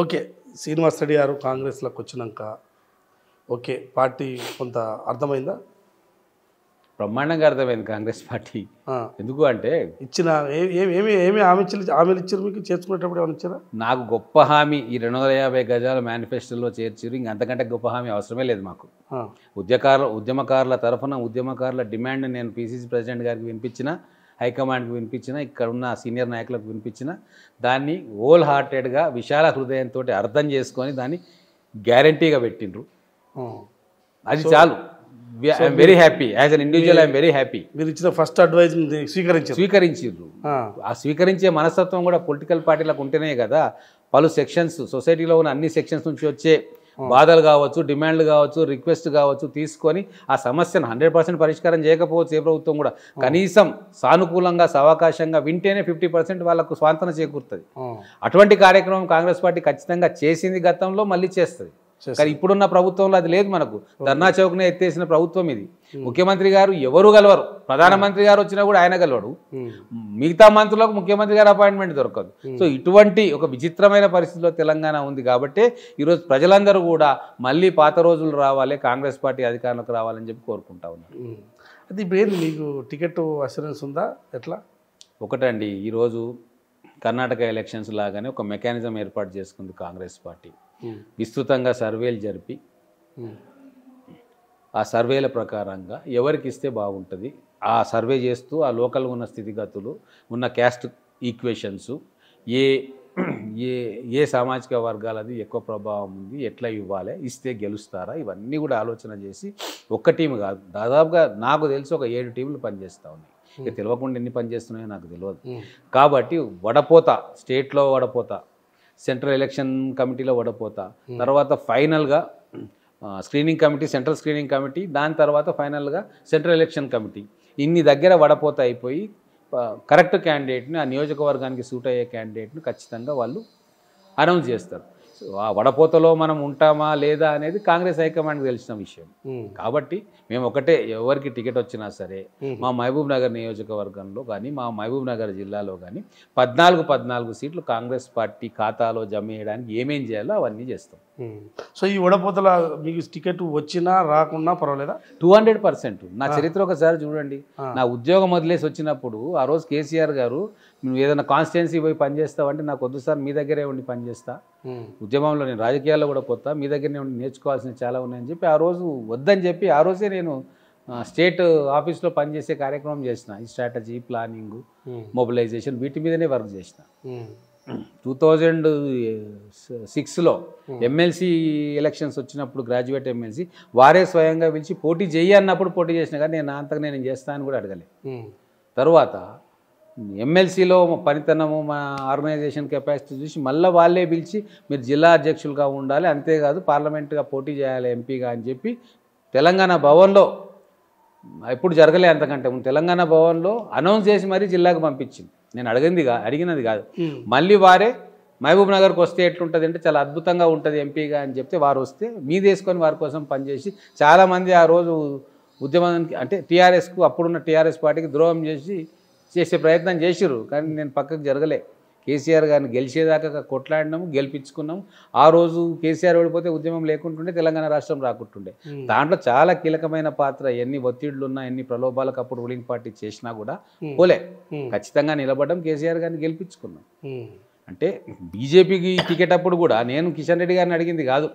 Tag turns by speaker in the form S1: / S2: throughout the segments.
S1: Okay Srinivas Reddy గారు కాంగ్రెస్లోకి వచ్చినాక ఓకే పార్టీ కొంత అర్థమైందా బ్రహ్మాండంగా అర్థమైంది కాంగ్రెస్ పార్టీ ఎందుకు అంటే ఇచ్చిన ఏమి ఏమి హామీ హామీలు ఇచ్చారు మీకు చేర్చుకునేటప్పుడు ఏమైనా ఇచ్చారా నాకు గొప్ప హామీ ఈ రెండు వందల యాభై గజాల మేనిఫెస్టోలో చేర్చారు ఇంక అంతకంటే గొప్ప హామీ అవసరమే లేదు మాకు ఉద్యకారుల ఉద్యమకారుల తరఫున ఉద్యమకారుల డిమాండ్ నేను పీసీసీ ప్రెసిడెంట్ గారికి వినిపించిన హైకమాండ్కి వినిపించిన ఇక్కడ ఉన్న సీనియర్ నాయకులకు వినిపించిన దాన్ని హోల్ హార్టెడ్గా విశాల హృదయంతో అర్థం చేసుకొని దాన్ని గ్యారంటీగా పెట్టిండ్రు అది చాలు I'm very happy as an individual I'm very happy మీరు ఇచ్చిన ఫస్ట్ అడ్వైజ్ స్వీకరించి స్వీకరించిండ్రు ఆ స్వీకరించే మనస్తత్వం కూడా పొలిటికల్ పార్టీలకు ఉంటేనే కదా పలు సెక్షన్స్ సొసైటీలో ఉన్న అన్ని సెక్షన్స్ నుంచి వచ్చే బాధలు కావచ్చు డిమాండ్లు కావచ్చు రిక్వెస్ట్ కావచ్చు తీసుకొని ఆ సమస్యను హండ్రెడ్ పర్సెంట్ పరిష్కారం చేయకపోవచ్చు ఏ ప్రభుత్వం కూడా కనీసం సానుకూలంగా సవకాశంగా వింటేనే ఫిఫ్టీ పర్సెంట్ వాళ్ళకు స్వాంతన చేకూరుతుంది అటువంటి కార్యక్రమం కాంగ్రెస్ పార్టీ ఖచ్చితంగా చేసింది గతంలో మళ్ళీ చేస్తుంది కానీ ఇప్పుడున్న ప్రభుత్వంలో అది లేదు మనకు ధర్నా చౌక్నే ఎత్తేసిన ప్రభుత్వం ఇది ముఖ్యమంత్రి గారు ఎవరు గలవరు ప్రధానమంత్రి గారు వచ్చినా కూడా ఆయన గలవాడు మిగతా మంత్రులకు ముఖ్యమంత్రి గారు అపాయింట్మెంట్ దొరకదు సో ఇటువంటి ఒక విచిత్రమైన పరిస్థితిలో తెలంగాణ ఉంది కాబట్టి ఈరోజు ప్రజలందరూ కూడా మళ్ళీ పాత రోజులు రావాలి కాంగ్రెస్ పార్టీ అధికారంలోకి రావాలని చెప్పి కోరుకుంటా ఉన్నారు అది ఇప్పుడు మీకు టికెట్ అసరెన్స్ ఉందా ఎట్లా ఒకటండి ఈరోజు కర్ణాటక ఎలక్షన్స్ లాగానే ఒక మెకానిజం ఏర్పాటు చేసుకుంది కాంగ్రెస్ పార్టీ విస్తృతంగా సర్వేలు జరిపి ఆ సర్వేల ప్రకారంగా ఎవరికి ఇస్తే బాగుంటుంది ఆ సర్వే చేస్తూ ఆ లోకల్ ఉన్న స్థితిగతులు ఉన్న క్యాస్ట్ ఈక్వేషన్స్ ఏ ఏ ఏ సామాజిక వర్గాలది ఎక్కువ ప్రభావం ఉంది ఎట్లా ఇవ్వాలి ఇస్తే గెలుస్తారా ఇవన్నీ కూడా ఆలోచన చేసి ఒక్క టీం కాదు దాదాపుగా నాకు తెలిసి ఒక ఏడు టీంలు పనిచేస్తూ ఉన్నాయి ఇక తెలియకుండా ఎన్ని పనిచేస్తున్నాయో నాకు తెలియదు కాబట్టి వడపోత స్టేట్లో వడపోత సెంట్రల్ ఎలక్షన్ కమిటీలో వడపోత తర్వాత ఫైనల్గా screening committee central screening committee దాని తర్వాత ఫైనల్గా సెంట్రల్ ఎలక్షన్ కమిటీ ఇన్ని దగ్గర వడపోత అయిపోయి కరెక్ట్ క్యాండిడేట్ని ఆ నియోజకవర్గానికి సూట్ అయ్యే క్యాండిడేట్ని ఖచ్చితంగా వాళ్ళు అనౌన్స్ చేస్తారు ఆ వడపోతలో మనం ఉంటామా లేదా అనేది కాంగ్రెస్ హైకమాండ్కి తెలిసిన విషయం కాబట్టి మేము ఒకటే ఎవరికి టికెట్ వచ్చినా సరే మా మహబూబ్ నగర్ నియోజకవర్గంలో కానీ మా మహబూబ్ నగర్ జిల్లాలో కానీ పద్నాలుగు పద్నాలుగు సీట్లు కాంగ్రెస్ పార్టీ ఖాతాలో జమ చేయడానికి ఏమేం చేయాలో అవన్నీ చేస్తాం సో ఈ వడపోతల మీకు టికెట్ వచ్చినా రాకున్నా పర్వాలేదా టూ హండ్రెడ్ పర్సెంట్ నా చరిత్ర ఒకసారి చూడండి నా ఉద్యోగం వదిలేసి వచ్చినప్పుడు ఆ రోజు కేసీఆర్ గారు నువ్వు ఏదైనా కాన్స్టిట్యున్సీ పోయి పనిచేస్తావంటే నాకు వద్దుసారి మీ దగ్గరే ఉండి పనిచేస్తా ఉద్యమంలో నేను రాజకీయాల్లో కూడా పోతా మీ దగ్గరనే ఉండి నేర్చుకోవాల్సిన చాలా ఉన్నాయని చెప్పి ఆ రోజు వద్దని చెప్పి ఆ రోజే నేను స్టేట్ ఆఫీస్లో పనిచేసే కార్యక్రమం చేసిన ఈ స్ట్రాటజీ ప్లానింగ్ మొబిలైజేషన్ వీటి మీదనే వర్క్ చేసిన టూ థౌజండ్ సిక్స్లో ఎమ్మెల్సీ ఎలక్షన్స్ వచ్చినప్పుడు గ్రాడ్యుయేట్ ఎమ్మెల్సీ వారే స్వయంగా పిలిచి పోటీ చేయి అన్నప్పుడు పోటీ చేసిన కానీ నేను అంతకు నేను చేస్తానని కూడా అడగలే తర్వాత ఎమ్మెల్సీలో పనితనము మా ఆర్గనైజేషన్ కెపాసిటీ చూసి మళ్ళీ వాళ్ళే పిలిచి మీరు జిల్లా అధ్యక్షులుగా ఉండాలి అంతేకాదు పార్లమెంట్గా పోటీ చేయాలి ఎంపీగా అని చెప్పి తెలంగాణ భవన్లో ఎప్పుడు జరగలే అంతకంటే తెలంగాణ భవన్లో అనౌన్స్ చేసి మరీ జిల్లాకు పంపించింది నేను అడిగింది కా అడిగినది కాదు మళ్ళీ వారే మహబూబ్ నగర్కి వస్తే ఎట్లుంటుంది అంటే చాలా అద్భుతంగా ఉంటుంది ఎంపీగా అని చెప్తే వారు వస్తే మీదేసుకొని వారి కోసం పనిచేసి చాలామంది ఆ రోజు ఉద్యమానికి అంటే టీఆర్ఎస్కు అప్పుడున్న టీఆర్ఎస్ పార్టీకి ద్రోహం చేసి చేసే ప్రయత్నం చేసిరు కానీ నేను పక్కకు జరగలే కేసీఆర్ గారిని గెలిచేదాకా కొట్లాడినాము గెలిపించుకున్నాము ఆ రోజు కేసీఆర్ ఓడిపోతే ఉద్యమం లేకుంటుండే తెలంగాణ రాష్ట్రం రాకుంటుండే దాంట్లో చాలా కీలకమైన పాత్ర ఎన్ని ఉన్నా ఎన్ని ప్రలోభాలకు అప్పుడు రూలింగ్ పార్టీ చేసినా కూడా పోలే ఖచ్చితంగా నిలబడడం కేసీఆర్ గారిని గెలిపించుకున్నాం అంటే బీజేపీకి టికెట్ అప్పుడు కూడా నేను కిషన్ రెడ్డి గారిని అడిగింది కాదు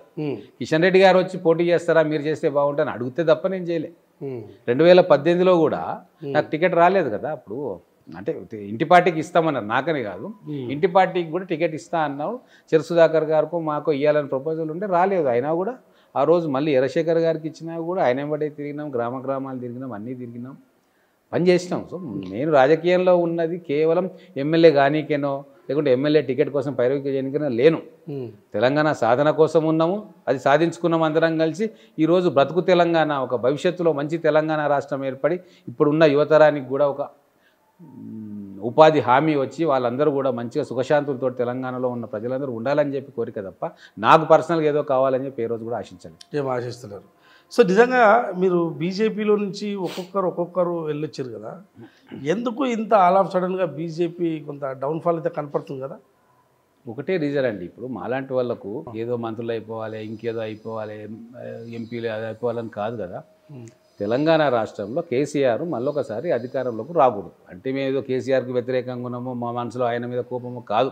S1: కిషన్ రెడ్డి గారు వచ్చి పోటీ చేస్తారా మీరు చేస్తే బాగుంటుంది అడిగితే తప్ప నేను చేయలే రెండు వేల పద్దెనిమిదిలో కూడా నాకు టికెట్ రాలేదు కదా అప్పుడు అంటే ఇంటి పార్టీకి ఇస్తామన్నారు నాకనే కాదు ఇంటి పార్టీకి కూడా టికెట్ ఇస్తా అన్నారు చిరు సుధాకర్ గారికి మాకు ఇవ్వాలని ప్రపోజల్ ఉంటే రాలేదు అయినా కూడా ఆ రోజు మళ్ళీ ఎరశేఖర్ గారికి ఇచ్చినా కూడా ఆయన వెంబడే తిరిగినాం గ్రామ గ్రామాలు తిరిగినాం అన్నీ తిరిగినాం పని చేసినాం సో నేను రాజకీయంలో ఉన్నది కేవలం ఎమ్మెల్యే కానీకేనో లేకుంటే ఎమ్మెల్యే టికెట్ కోసం పైరవిక చేయడానికి లేను తెలంగాణ సాధన కోసం ఉన్నాము అది సాధించుకున్నాం అందరం కలిసి ఈరోజు బ్రతుకు తెలంగాణ ఒక భవిష్యత్తులో మంచి తెలంగాణ రాష్ట్రం ఏర్పడి ఇప్పుడున్న యువతరానికి కూడా ఒక ఉపాధి హామీ వచ్చి వాళ్ళందరూ కూడా మంచిగా సుఖశాంతులతో తెలంగాణలో ఉన్న ప్రజలందరూ ఉండాలని చెప్పి కోరిక తప్ప నాకు పర్సనల్గా ఏదో కావాలని చెప్పి ఏ రోజు కూడా ఆశించాలి ఏం ఆశిస్తున్నారు సో నిజంగా మీరు బీజేపీలో నుంచి ఒక్కొక్కరు ఒక్కొక్కరు వెళ్ళొచ్చారు కదా ఎందుకు ఇంత ఆల్ ఆఫ్ సడన్గా బీజేపీ కొంత డౌన్ఫాల్ అయితే కనపడుతుంది కదా ఒకటే రీజన్ అండి ఇప్పుడు మాలాంటి వాళ్ళకు ఏదో మంత్రులు అయిపోవాలి ఇంకేదో అయిపోవాలి ఎంపీలు అది అయిపోవాలని కాదు కదా తెలంగాణ రాష్ట్రంలో కేసీఆర్ మళ్ళొకసారి అధికారంలోకి రాకూడదు అంటే మేము ఏదో కేసీఆర్కి వ్యతిరేకంగా ఉన్నామో మా మనసులో ఆయన మీద కోపము కాదు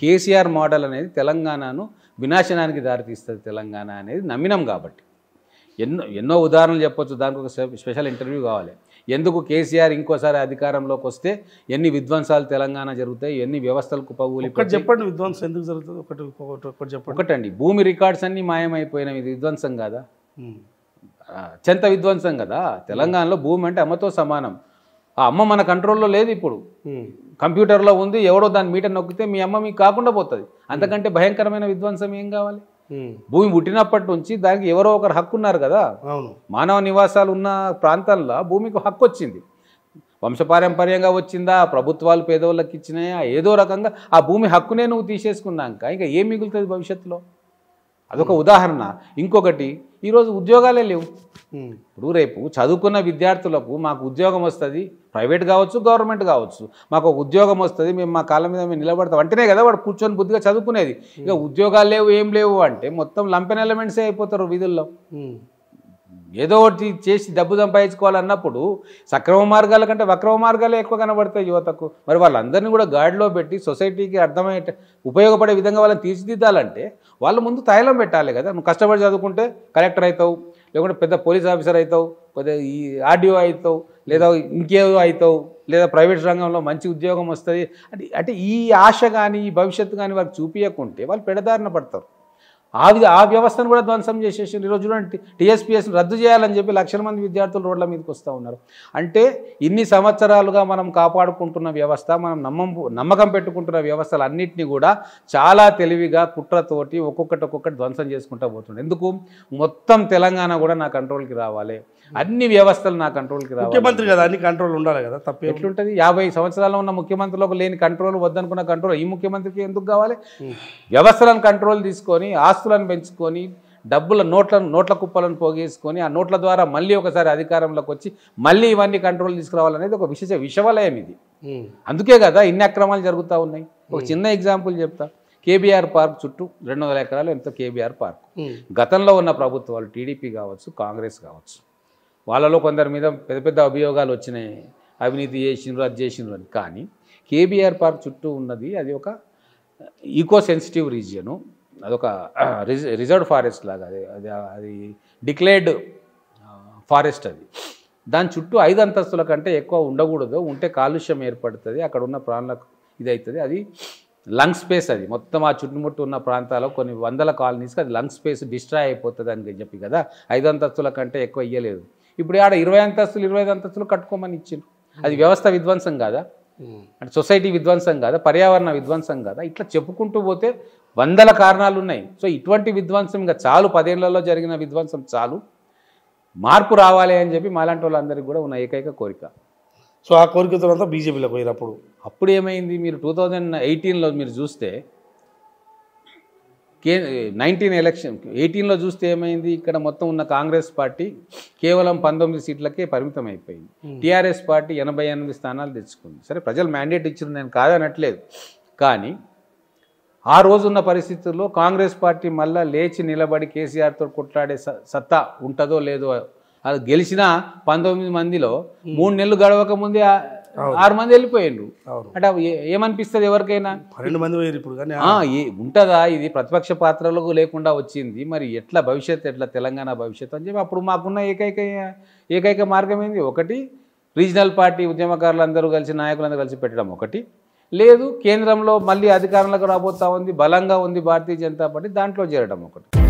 S1: కేసీఆర్ మోడల్ అనేది తెలంగాణను వినాశనానికి దారితీస్తుంది తెలంగాణ అనేది నమ్మినాం కాబట్టి ఎన్నో ఎన్నో ఉదాహరణలు చెప్పొచ్చు దానికి ఒక స్పెషల్ ఇంటర్వ్యూ కావాలి ఎందుకు కేసీఆర్ ఇంకోసారి అధికారంలోకి వస్తే ఎన్ని విధ్వంసాలు తెలంగాణ జరుగుతాయి ఎన్ని వ్యవస్థలకు పగులు చెప్పండి విధ్వంసం ఎందుకు జరుగుతుంది ఒకటి ఒకటి చెప్పండి ఒకటండి భూమి రికార్డ్స్ అన్నీ మాయమైపోయినవి ఇది విధ్వంసం కాదా చెంత విధ్వంసం కదా తెలంగాణలో భూమి అంటే అమ్మతో సమానం ఆ అమ్మ మన కంట్రోల్లో లేదు ఇప్పుడు కంప్యూటర్లో ఉంది ఎవడో దాని మీటర్ నొక్కితే మీ అమ్మ మీకు కాకుండా పోతుంది అంతకంటే భయంకరమైన విధ్వంసం ఏం కావాలి భూమి పుట్టినప్పటి నుంచి దానికి ఎవరో ఒకరు హక్కు ఉన్నారు కదా మానవ నివాసాలు ఉన్న ప్రాంతాల్లో భూమికి హక్కు వచ్చింది వంశపారంపర్యంగా వచ్చిందా ప్రభుత్వాలు పేదవాళ్ళకి ఇచ్చినాయా ఏదో రకంగా ఆ భూమి హక్కునే నువ్వు తీసేసుకున్నాక ఇంకా ఏం మిగులుతుంది భవిష్యత్తులో అదొక ఉదాహరణ ఇంకొకటి ఈరోజు ఉద్యోగాలే లేవు ఇప్పుడు రేపు చదువుకున్న విద్యార్థులకు మాకు ఉద్యోగం వస్తుంది ప్రైవేట్ కావచ్చు గవర్నమెంట్ కావచ్చు మాకు ఒక ఉద్యోగం వస్తుంది మేము మా కాళ్ళ మీద మేము నిలబడతాం అంటేనే కదా వాడు కూర్చొని బుద్ధిగా చదువుకునేది ఇక ఉద్యోగాలు లేవు ఏం లేవు అంటే మొత్తం లంపెన్ ఎలిమెంట్సే అయిపోతారు వీధుల్లో ఏదో ఒకటి చేసి డబ్బు సంపాదించుకోవాలన్నప్పుడు సక్రమ మార్గాల కంటే వక్రమ మార్గాలే ఎక్కువ కనబడతాయి యువతకు మరి వాళ్ళందరినీ కూడా గాడిలో పెట్టి సొసైటీకి అర్థమయ్యే ఉపయోగపడే విధంగా వాళ్ళని తీర్చిదిద్దాలంటే వాళ్ళు ముందు తైలం పెట్టాలి కదా నువ్వు కష్టపడి చదువుకుంటే కలెక్టర్ అవుతావు లేకుంటే పెద్ద పోలీస్ ఆఫీసర్ అవుతావు కొద్దిగా ఈ ఆర్డీఓ అవుతావు లేదా ఇంకేదో అవుతావు లేదా ప్రైవేట్ రంగంలో మంచి ఉద్యోగం వస్తుంది అంటే అంటే ఈ ఆశ కానీ ఈ భవిష్యత్తు కానీ వాళ్ళు చూపించకుంటే వాళ్ళు పెడదారిన పడతారు ఆ విధ ఆ వ్యవస్థను కూడా ధ్వంసం చేసేసి ఈ రోజులో టీఎస్పీఎస్ని రద్దు చేయాలని చెప్పి లక్షల మంది విద్యార్థులు రోడ్ల మీదకి వస్తూ ఉన్నారు అంటే ఇన్ని సంవత్సరాలుగా మనం కాపాడుకుంటున్న వ్యవస్థ మనం నమ్మం నమ్మకం పెట్టుకుంటున్న వ్యవస్థలు అన్నింటినీ కూడా చాలా తెలివిగా కుట్రతోటి ఒక్కొక్కటి ఒక్కొక్కటి ధ్వంసం చేసుకుంటూ పోతుంది ఎందుకు మొత్తం తెలంగాణ కూడా నా కంట్రోల్కి రావాలి అన్ని వ్యవస్థలు నా కంట్రోల్కి రావాలి ముఖ్యమంత్రి కదా అన్ని కంట్రోల్ ఉండాలి కదా తప్ప ఎట్లుంటుంది యాభై సంవత్సరాల్లో ఉన్న ముఖ్యమంత్రులకు లేని కంట్రోల్ వద్దనుకున్న కంట్రోల్ ఈ ముఖ్యమంత్రికి ఎందుకు కావాలి వ్యవస్థలను కంట్రోల్ తీసుకొని ఆస్తి ఆస్తులను పెంచుకొని డబ్బుల నోట్లను నోట్ల కుప్పలను పోగేసుకొని ఆ నోట్ల ద్వారా మళ్ళీ ఒకసారి అధికారంలోకి వచ్చి మళ్ళీ ఇవన్నీ కంట్రోల్ తీసుకురావాలనేది ఒక విశేష విషవలయం ఇది అందుకే కదా ఇన్ని అక్రమాలు జరుగుతూ ఉన్నాయి ఒక చిన్న ఎగ్జాంపుల్ చెప్తా కేబీఆర్ పార్క్ చుట్టూ రెండు వందల ఎకరాలు ఎంతో కేబీఆర్ పార్క్ గతంలో ఉన్న ప్రభుత్వాలు టీడీపీ కావచ్చు కాంగ్రెస్ కావచ్చు వాళ్ళలో కొందరి మీద పెద్ద పెద్ద అభియోగాలు వచ్చినాయి అవినీతి చేసినారు అది చేసినారు అని కానీ కేబీఆర్ పార్క్ చుట్టూ ఉన్నది అది ఒక ఈకో సెన్సిటివ్ రీజియను అదొక రిజర్వ్ ఫారెస్ట్ లాగా అది అది అది డిక్లేర్డ్ ఫారెస్ట్ అది దాని చుట్టూ ఐదు అంతస్తుల కంటే ఎక్కువ ఉండకూడదు ఉంటే కాలుష్యం ఏర్పడుతుంది అక్కడ ఉన్న ప్రాణులకు ఇది అవుతుంది అది లంగ్ స్పేస్ అది మొత్తం ఆ చుట్టుముట్టు ఉన్న ప్రాంతాల్లో కొన్ని వందల కాలనీస్కి అది లంగ్ స్పేస్ డిస్ట్రాయ్ అయిపోతుంది అని చెప్పి కదా ఐదు అంతస్తుల కంటే ఎక్కువ ఇయ్యలేదు ఇప్పుడు ఆడ ఇరవై అంతస్తులు ఇరవై అంతస్తులు కట్టుకోమని ఇచ్చిండ్రు అది వ్యవస్థ విధ్వంసం కాదా అంటే సొసైటీ విధ్వంసం కాదా పర్యావరణ విధ్వంసం కాదా ఇట్లా చెప్పుకుంటూ పోతే వందల కారణాలు ఉన్నాయి సో ఇటువంటి విధ్వంసం ఇంకా చాలు పదేళ్లలో జరిగిన విధ్వంసం చాలు మార్పు రావాలి అని చెప్పి మాలాంటి వాళ్ళందరికీ కూడా ఉన్న ఏకైక కోరిక సో ఆ కోరిక తర్వాత బీజేపీలో పోయినప్పుడు అప్పుడు ఏమైంది మీరు టూ థౌజండ్ ఎయిటీన్లో మీరు చూస్తే కే నైన్టీన్ ఎలక్షన్ ఎయిటీన్లో చూస్తే ఏమైంది ఇక్కడ మొత్తం ఉన్న కాంగ్రెస్ పార్టీ కేవలం పంతొమ్మిది సీట్లకే పరిమితం అయిపోయింది hmm. టీఆర్ఎస్ పార్టీ ఎనభై ఎనిమిది స్థానాలు తెచ్చుకుంది సరే ప్రజలు మ్యాండేట్ ఇచ్చింది నేను కాదనట్లేదు కానీ ఆ రోజున్న పరిస్థితుల్లో కాంగ్రెస్ పార్టీ మళ్ళీ లేచి నిలబడి కేసీఆర్తో కొట్లాడే సత్తా ఉంటుందో లేదో అది గెలిచిన పంతొమ్మిది మందిలో hmm. మూడు నెలలు గడవక ముందే ఆరు మంది వెళ్ళిపోయారు అంటే ఏమనిపిస్తుంది ఎవరికైనా పన్నెండు మంది పోయారు ఇప్పుడు ఉంటుందా ఇది ప్రతిపక్ష పాత్రలకు లేకుండా వచ్చింది మరి ఎట్లా భవిష్యత్ ఎట్లా తెలంగాణ భవిష్యత్తు అని చెప్పి అప్పుడు మాకున్న ఏకైక ఏకైక మార్గం ఏంది ఒకటి రీజనల్ పార్టీ ఉద్యమకారులందరూ కలిసి నాయకులందరూ కలిసి పెట్టడం ఒకటి లేదు కేంద్రంలో మళ్ళీ అధికారంలోకి రాబోతా ఉంది బలంగా ఉంది భారతీయ జనతా పార్టీ దాంట్లో చేరడం ఒకటి